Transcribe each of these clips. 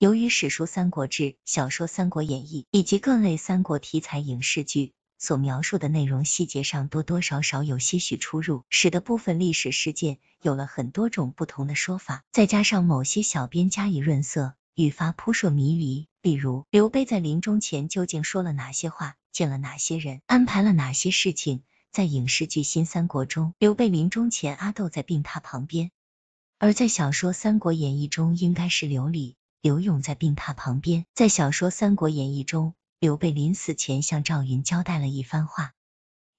由于史书《三国志》、小说《三国演义》以及各类三国题材影视剧所描述的内容细节上多多少少有些许出入，使得部分历史事件有了很多种不同的说法。再加上某些小编加以润色，愈发扑朔迷离。例如刘备在临终前究竟说了哪些话，见了哪些人，安排了哪些事情？在影视剧《新三国》中，刘备临终前阿斗在病榻旁边，而在小说《三国演义》中应该是刘礼。刘勇在病榻旁边，在小说《三国演义》中，刘备临死前向赵云交代了一番话。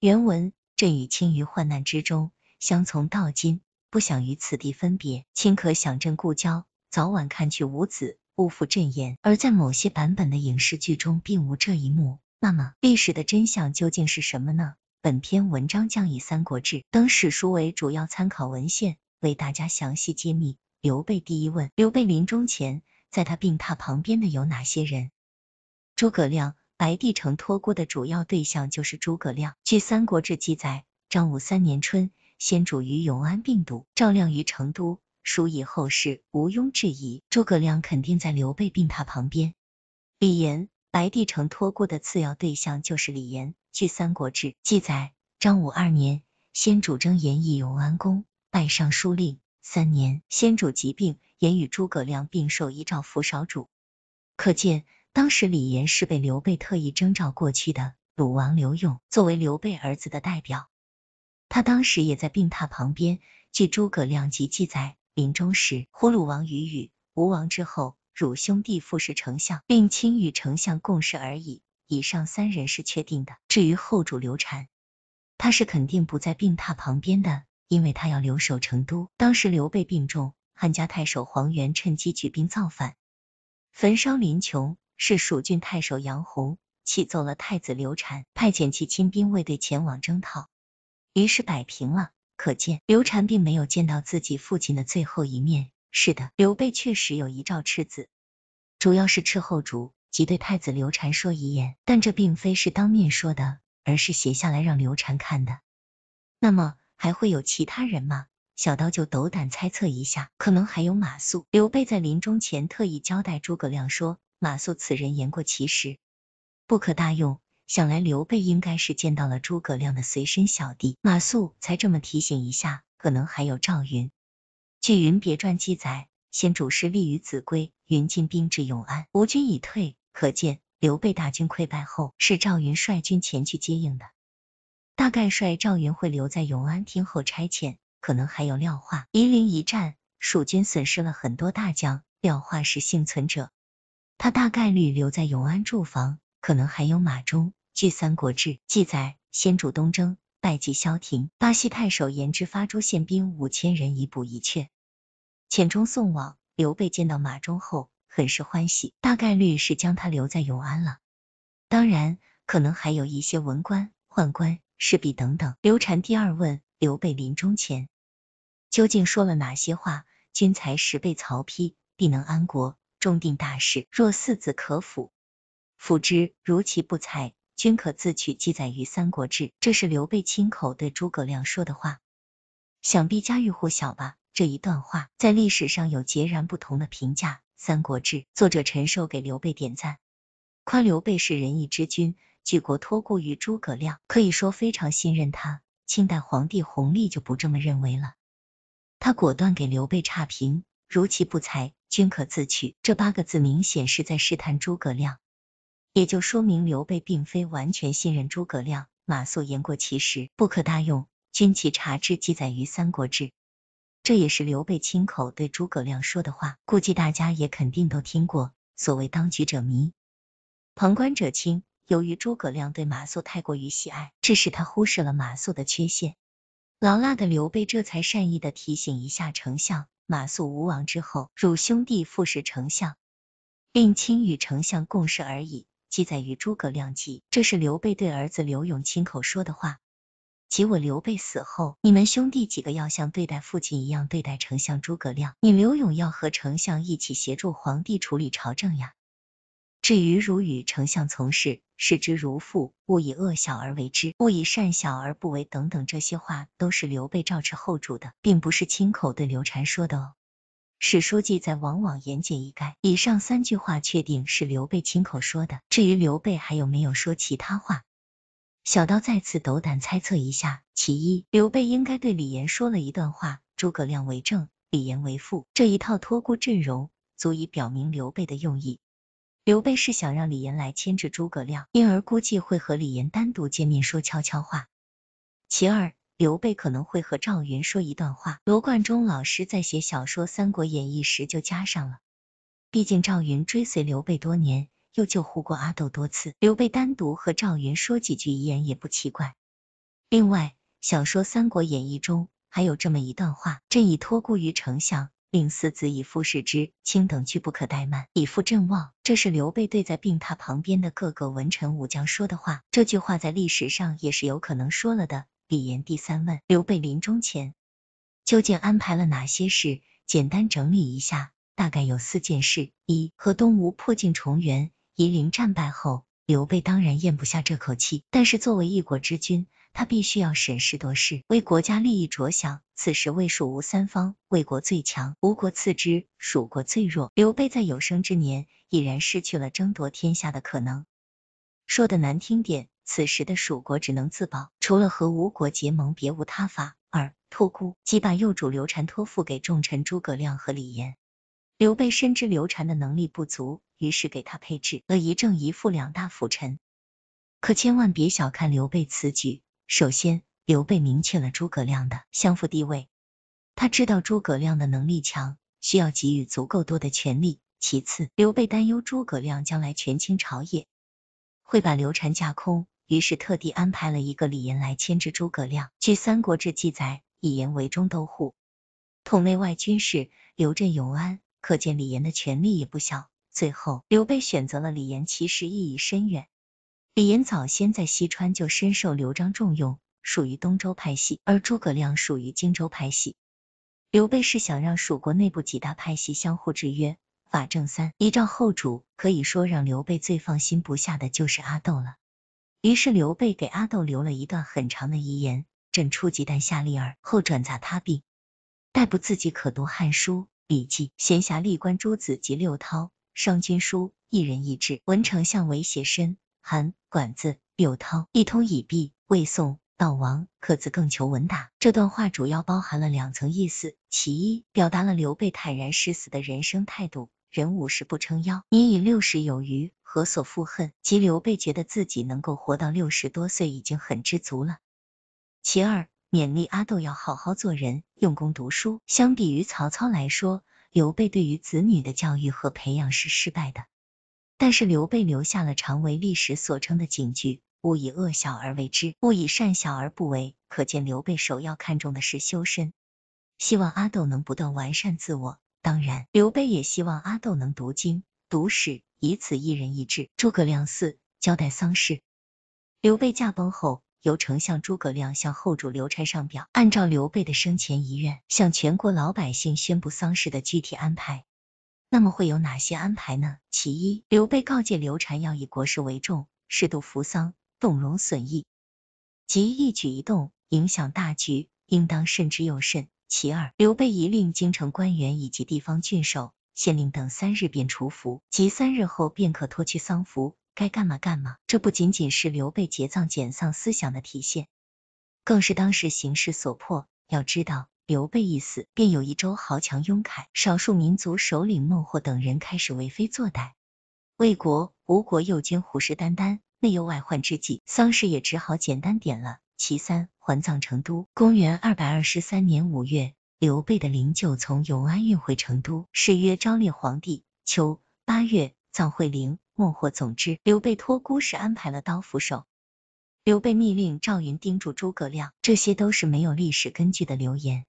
原文：朕与卿于患难之中相从到今，不想与此地分别。卿可想朕故交，早晚看去无子，勿负朕言。而在某些版本的影视剧中，并无这一幕。那么，历史的真相究竟是什么呢？本篇文章将以《三国志》等史书为主要参考文献，为大家详细揭秘刘备第一问。刘备临终前。在他病榻旁边的有哪些人？诸葛亮，白帝城托孤的主要对象就是诸葛亮。据《三国志》记载，张武三年春，先主于永安病笃，赵亮于成都书以后事，毋庸置疑，诸葛亮肯定在刘备病榻旁边。李严，白帝城托孤的次要对象就是李严。据《三国志》记载，张武二年，先主征严义永安公，拜尚书令。三年，先主疾病，言与诸葛亮并受遗诏服少主。可见当时李严是被刘备特意征召过去的。鲁王刘永作为刘备儿子的代表，他当时也在病榻旁边。据《诸葛亮及记载，临终时呼鲁王与语：“吴王之后，汝兄弟复是丞相，并亲与丞相共事而已。”以上三人是确定的。至于后主刘禅，他是肯定不在病榻旁边的。因为他要留守成都，当时刘备病重，汉家太守黄元趁机举兵造反，焚烧临邛，是蜀郡太守杨洪气走了太子刘禅，派遣其亲兵卫队前往征讨，于是摆平了。可见刘禅并没有见到自己父亲的最后一面。是的，刘备确实有遗诏赤子，主要是赤后主即对太子刘禅说遗言，但这并非是当面说的，而是写下来让刘禅看的。那么。还会有其他人吗？小刀就斗胆猜测一下，可能还有马谡。刘备在临终前特意交代诸葛亮说，马谡此人言过其实，不可大用。想来刘备应该是见到了诸葛亮的随身小弟马谡，才这么提醒一下。可能还有赵云。据《云别传》记载，先主失利于秭归，云进兵至永安，吴军已退。可见，刘备大军溃败后，是赵云率军前去接应的。大概率赵云会留在永安听候差遣，可能还有廖化。夷陵一战，蜀军损失了很多大将，廖化是幸存者，他大概率留在永安驻防，可能还有马忠。据《三国志》记载，先主东征，败绩消亭，巴西太守严之发诸县兵五千人以补一阙，遣中送往。刘备见到马忠后，很是欢喜，大概率是将他留在永安了。当然，可能还有一些文官、宦官。势必等等。刘禅第二问刘备临终前究竟说了哪些话？君才十倍曹丕，必能安国，终定大事。若四子可辅，辅之；如其不才，君可自取。记载于《三国志》，这是刘备亲口对诸葛亮说的话，想必家喻户晓吧。这一段话在历史上有截然不同的评价，《三国志》作者陈寿给刘备点赞，夸刘备是仁义之君。举国托孤于诸葛亮，可以说非常信任他。清代皇帝弘历就不这么认为了，他果断给刘备差评，如其不才，均可自取。这八个字明显是在试探诸葛亮，也就说明刘备并非完全信任诸葛亮。马谡言过其实，不可大用。军旗察之记载于《三国志》，这也是刘备亲口对诸葛亮说的话，估计大家也肯定都听过。所谓当局者迷，旁观者清。由于诸葛亮对马谡太过于喜爱，致使他忽视了马谡的缺陷。老辣的刘备这才善意的提醒一下丞相：“马谡吴王之后，汝兄弟复是丞相，令亲与丞相共事而已。”记载于诸葛亮记，这是刘备对儿子刘永亲口说的话。即我刘备死后，你们兄弟几个要像对待父亲一样对待丞相诸葛亮。你刘永要和丞相一起协助皇帝处理朝政呀。至于如与丞相从事，视之如父，勿以恶小而为之，勿以善小而不为等等这些话，都是刘备照斥后主的，并不是亲口对刘禅说的哦。史书记载往往言简意赅，以上三句话确定是刘备亲口说的。至于刘备还有没有说其他话，小刀再次斗胆猜测一下：其一，刘备应该对李严说了一段话，诸葛亮为正，李严为副，这一套托孤阵容足以表明刘备的用意。刘备是想让李严来牵制诸葛亮，因而估计会和李严单独见面说悄悄话。其二，刘备可能会和赵云说一段话。罗贯中老师在写小说《三国演义》时就加上了，毕竟赵云追随刘备多年，又救护过阿斗多次，刘备单独和赵云说几句遗言也不奇怪。另外，小说《三国演义》中还有这么一段话：朕已托孤于丞相。令四子以父视之，卿等俱不可怠慢。以父正望，这是刘备对在病榻旁边的各个文臣武将说的话。这句话在历史上也是有可能说了的。李严第三问，刘备临终前究竟安排了哪些事？简单整理一下，大概有四件事：一和东吴破镜重圆。夷陵战败后，刘备当然咽不下这口气，但是作为一国之君。他必须要审时度势，为国家利益着想。此时魏、蜀、吴三方，魏国最强，吴国次之，蜀国最弱。刘备在有生之年已然失去了争夺天下的可能。说的难听点，此时的蜀国只能自保，除了和吴国结盟，别无他法。二托孤，即把幼主刘禅托付给重臣诸葛亮和李严。刘备深知刘禅的能力不足，于是给他配置了一正一副两大辅臣。可千万别小看刘备此举。首先，刘备明确了诸葛亮的相辅地位，他知道诸葛亮的能力强，需要给予足够多的权力。其次，刘备担忧诸葛亮将来权倾朝野，会把刘禅架空，于是特地安排了一个李严来牵制诸葛亮。据《三国志》记载，以严为中都护，统内外军事，刘镇永安，可见李严的权力也不小。最后，刘备选择了李严，其实意义深远。李严早先在西川就深受刘璋重用，属于东周派系，而诸葛亮属于荆州派系。刘备是想让蜀国内部几大派系相互制约。法正三依照后主，可以说让刘备最放心不下的就是阿斗了。于是刘备给阿斗留了一段很长的遗言：朕初即旦下立尔，后转杂他病，待不自己可读《汉书》《笔记》，闲暇历官诸子及六韬、商君书，一人一志。文丞相为写身。韩管子柳涛一通以毕，魏宋悼王，刻字更求文达。这段话主要包含了两层意思，其一，表达了刘备坦然誓死的人生态度，人五十不称腰，年已六十有余，何所负恨？即刘备觉得自己能够活到六十多岁，已经很知足了。其二，勉励阿斗要好好做人，用功读书。相比于曹操来说，刘备对于子女的教育和培养是失败的。但是刘备留下了常为历史所称的警句：“勿以恶小而为之，勿以善小而不为。”可见刘备首要看重的是修身，希望阿斗能不断完善自我。当然，刘备也希望阿斗能读经读史，以此一人一志。诸葛亮四交代丧事。刘备驾崩后，由丞相诸葛亮向后主刘禅上表，按照刘备的生前遗愿，向全国老百姓宣布丧事的具体安排。那么会有哪些安排呢？其一，刘备告诫刘禅要以国事为重，适度服丧，动容损益，即一举一动影响大局，应当慎之又慎。其二，刘备一令京城官员以及地方郡守、县令等三日便除服，即三日后便可脱去丧服，该干嘛干嘛。这不仅仅是刘备结葬减丧思想的体现，更是当时形势所迫。要知道。刘备一死，便有一州豪强拥凯，少数民族首领孟获等人开始为非作歹。魏国、吴国又兼虎视眈眈，内忧外患之际，丧事也只好简单点了。其三，还葬成都。公元二百二十三年五月，刘备的灵柩从永安运回成都，谥曰昭烈皇帝。秋八月，葬惠陵。孟获总之，刘备托孤时安排了刀斧手。刘备密令赵云盯住诸葛亮，这些都是没有历史根据的流言。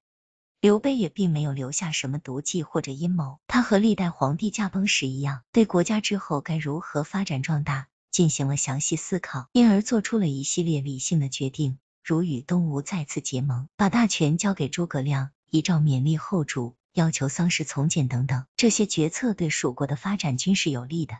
刘备也并没有留下什么毒计或者阴谋，他和历代皇帝驾崩时一样，对国家之后该如何发展壮大进行了详细思考，因而做出了一系列理性的决定，如与东吴再次结盟，把大权交给诸葛亮，依照勉励后主，要求丧事从简等等。这些决策对蜀国的发展均是有利的。